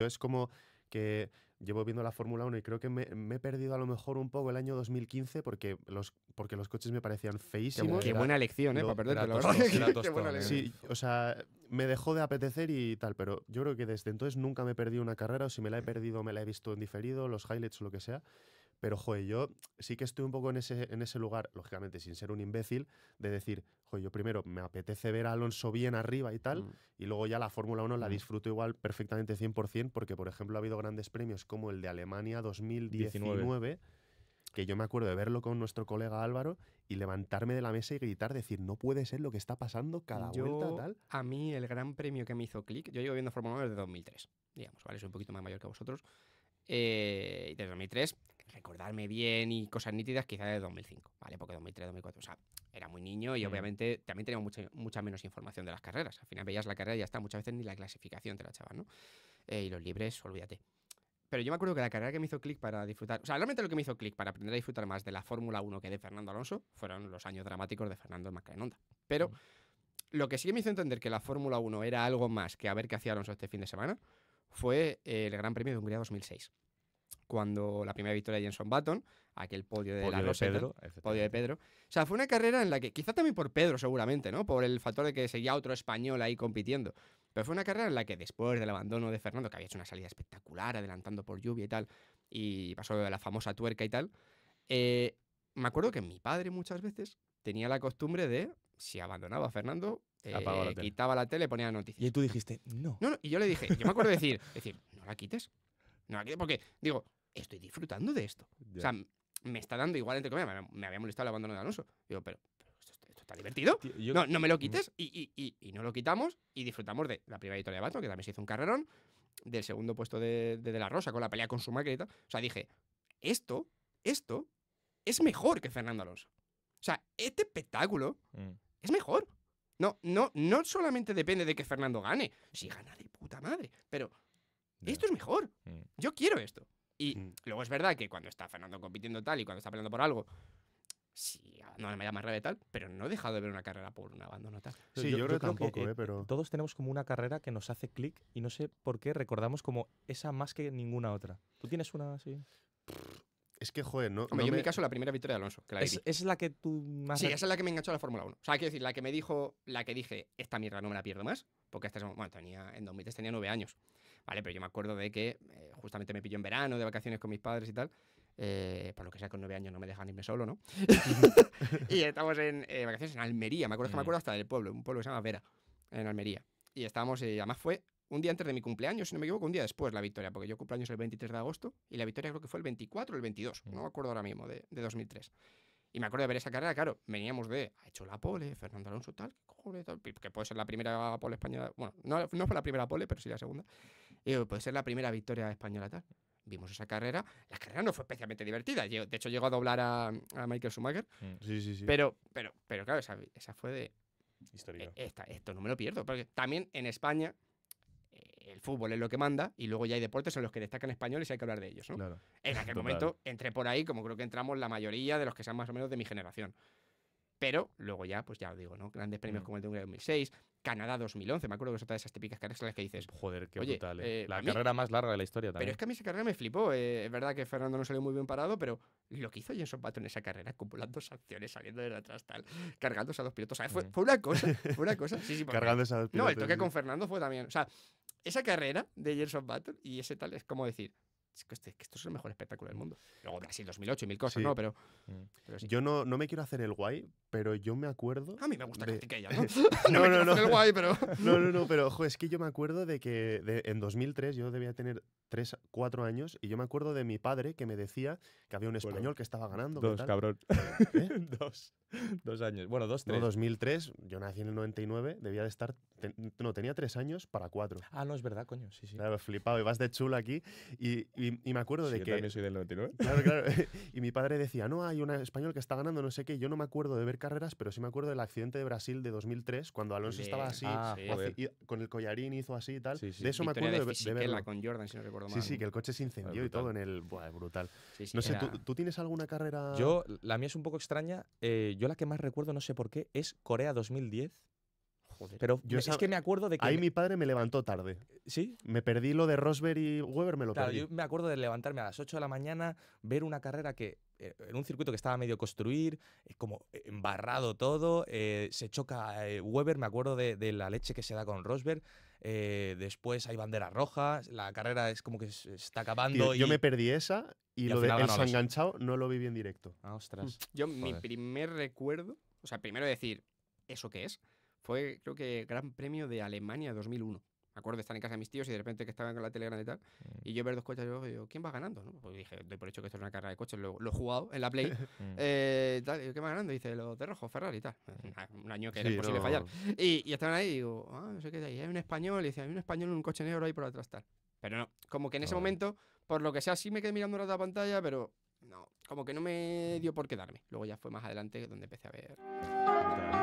Es como que llevo viendo la Fórmula 1 y creo que me, he perdido a lo mejor un poco el año 2015 porque los, porque los coches me parecían feísimos. Qué, buena elección, ¿eh? Para perderte, Sí, o sea, me dejó de apetecer y tal, pero yo creo que desde entonces nunca me he perdido una carrera o si me la he perdido me la he visto en diferido, los highlights o lo que sea. Pero, joder, yo sí que estoy un poco en ese, en ese lugar, lógicamente sin ser un imbécil, de decir, joder, yo primero me apetece ver a Alonso bien arriba y tal, mm. y luego ya la Fórmula 1 la mm. disfruto igual perfectamente 100%, porque, por ejemplo, ha habido grandes premios como el de Alemania 2019. que yo me acuerdo de verlo con nuestro colega Álvaro y levantarme de la mesa y gritar, decir, no puede ser lo que está pasando cada vuelta tal. A mí el gran premio que me hizo clic, yo llevo viendo Fórmula 1 desde 2003, digamos, ¿vale? Soy un poquito más mayor que vosotros eh, de 2003, recordarme bien y cosas nítidas, quizá de 2005, ¿vale? Porque 2003, 2004, o sea, era muy niño y mm. obviamente también tenía mucha, menos información de las carreras. Al final veías la carrera y ya está, muchas veces ni la clasificación te la echaban, ¿no? Eh, y los libres, olvídate. Pero yo me acuerdo que la carrera que me hizo clic para disfrutar, o sea, realmente lo que me hizo clic para aprender a disfrutar más de la Fórmula 1 que de Fernando Alonso fueron los años dramáticos de Fernando en Honda. Pero mm. lo que sí me hizo entender que la Fórmula 1 era algo más que a ver qué hacía Alonso este fin de semana fue el Gran Premio de Hungría 2006 cuando la primera victoria de Jenson Button, aquel podio de la Pedro, podio de Pedro. O sea, fue una carrera en la que, quizá también por Pedro seguramente, ¿no? Por el factor de que seguía otro español ahí compitiendo. Pero fue una carrera en la que después del abandono de Fernando, que había hecho una salida espectacular, adelantando por lluvia y tal, y pasó la famosa tuerca y tal, eh, me acuerdo que mi padre muchas veces tenía la costumbre de, si abandonaba a Fernando, eh, quitaba la tele, ponía noticias. Y tú dijiste, no. No, y yo le dije, yo me acuerdo de decir, decir, no la quites. No la quites porque, digo, estoy disfrutando de esto. O sea, me está dando igual, entre comillas, me, había molestado el abandono de Alonso. Digo, pero, esto, está divertido. no, no me lo mm. quites y, no lo quitamos y disfrutamos de la primera editorial de Bato, que también se hizo un carrerón, del segundo puesto de, de, la Rosa con la pelea con su y tal. O sea, dije, esto, esto es mejor que Fernando Alonso. O sea, este espectáculo mm. es mejor. No, no, no solamente depende de que Fernando gane. Si gana de puta madre. Pero esto es mejor. Mm. Yo quiero esto. Y mm. luego es verdad que cuando está Fernando compitiendo tal y cuando está peleando por algo, sí, no me llama rabia tal, pero no he dejado de ver una carrera por una abandono tal. Sí, yo, creo que tampoco, eh, eh, pero... Todos tenemos como una carrera que nos hace clic y no sé por qué recordamos como esa más que ninguna otra. ¿Tú tienes una así? Es que, joder, no. yo en mi caso, la primera victoria de Alonso. Que la es, es, la que tú más. Sí, esa es la que me enganchó a la Fórmula 1. O sea, quiero decir, la que me dijo, la que dije, esta mierda no me la pierdo más. Porque hasta bueno, tenía, en 2003 tenía nueve años. Vale, pero yo me acuerdo de que eh, justamente me pilló en verano, de vacaciones con mis padres y tal. Eh, por lo que sea, con nueve años no me dejan irme solo, ¿no? y estamos en eh, vacaciones en Almería. Me acuerdo me mm. acuerdo hasta del pueblo, un pueblo que se llama Vera, en Almería. Y estábamos, y además fue un día antes de mi cumpleaños, si no me equivoco, un día después la victoria, porque yo cumpleaños el 23 de agosto y la victoria creo que fue el 24 o el 22, mm. no me acuerdo ahora mismo, de, de 2003. Y me acuerdo de ver esa carrera, claro, veníamos de, ha hecho la pole, Fernando Alonso tal, que, tal, que puede ser la primera pole española, bueno, no, no, fue la primera pole, pero sí la segunda, y puede ser la primera victoria española tal. Vimos esa carrera, la carrera no fue especialmente divertida, de hecho llegó a doblar a, a Michael Schumacher, mm, sí, sí, sí. Pero, pero, pero claro, esa, fue de... Histórica. E, esto no me lo pierdo, porque también en España el fútbol es lo que manda y luego ya hay deportes en los que destacan españoles y hay que hablar de ellos. ¿no? En aquel momento entré por ahí, como creo que entramos la mayoría de los que sean más o menos de mi generación. Pero luego ya, pues ya os digo, ¿no? Grandes premios mm. como el de 2006, Canadá 2011, me acuerdo que es otra de esas típicas carreras las que dices. Joder, qué brutal. ¿eh? Eh, la carrera más larga de la historia también. Pero es que a mí esa carrera me flipó. Eh, es verdad que Fernando no salió muy bien parado, pero lo que hizo Jenson Pato en esa carrera, acumulando sanciones, saliendo de atrás, tal, cargándose a dos pilotos. Mm. fue, una cosa, fue una cosa. Sí, sí, cargándose dos No, el toque con Fernando fue también. O sea, esa carrera de of Battle y ese tal es como decir, este, que, esto es el mejor espectáculo del mundo. Luego Brasil 2008 y mil cosas, ¿no? Pero, mm. Yo no, no, me quiero hacer el guay, pero yo me acuerdo. A mí me gusta de... Ella, ¿no? no, no, no, no. pero... no, no, no, pero ojo, es que yo me acuerdo de que en 2003 yo debía tener 3, 4 años y yo me acuerdo de mi padre que me decía que había un español que estaba ganando. Dos, cabrón. ¿Eh? dos. Dos años. Bueno, dos, tres. No, 2003, yo nací en el 99, debía de estar. no, tenía tres años para cuatro. Ah, no, es verdad, coño, sí, sí. Claro, flipado, y vas de chula aquí. Y, y, me acuerdo de que. Yo también soy del 99. Claro, claro. y mi padre decía, no, hay un español que está ganando, no sé qué. Yo no me acuerdo de ver carreras, pero sí me acuerdo del accidente de Brasil de 2003, cuando Alonso estaba así, ah, con el collarín hizo así y tal. De eso me acuerdo de, Sí, sí, que el coche se incendió y todo en el... Buah, brutal. no sé, ¿tú, tienes alguna carrera...? Yo, la mía es un poco extraña. Eh, yo la que más recuerdo, no sé por qué, es Corea 2010, pero yo es que me acuerdo de que. Ahí mi padre me levantó tarde. ¿Sí? Me perdí lo de Rosberg y Weber, me lo claro, Yo me acuerdo de levantarme a las 8 de la mañana, ver una carrera que eh, en un circuito que estaba medio construir, eh, como embarrado todo, eh, se choca Weber, me acuerdo de, la leche que se da con Rosberg, después hay bandera roja, la carrera es como que se está acabando. Yo me perdí esa y, lo lo de ha enganchado no lo vi bien directo. Ah, ostras. Yo mi primer recuerdo, o sea, primero decir, ¿eso qué es? fue creo que Gran Premio de Alemania 2001 me acuerdo de estar en casa de mis tíos y de repente que estaban con la tele grande y tal, mm. y yo ver dos coches, yo digo, ¿quién va ganando? ¿No? Pues dije, doy por hecho que esto es una carrera de coches, lo, he jugado en la Play, ¿Qué mm. eh, tal, va ganando? dice, los de rojo, Ferrari y tal. Mm. Ah, un año que era imposible fallar. Y, y, estaban ahí y digo, ah, no sé qué, hay un español, y dice, hay un español en un coche negro ahí por atrás tal. Pero no, como que en ese momento, por lo que sea, sí me quedé mirando la pantalla, pero no, como que no me dio por quedarme. Luego ya fue más adelante donde empecé a ver.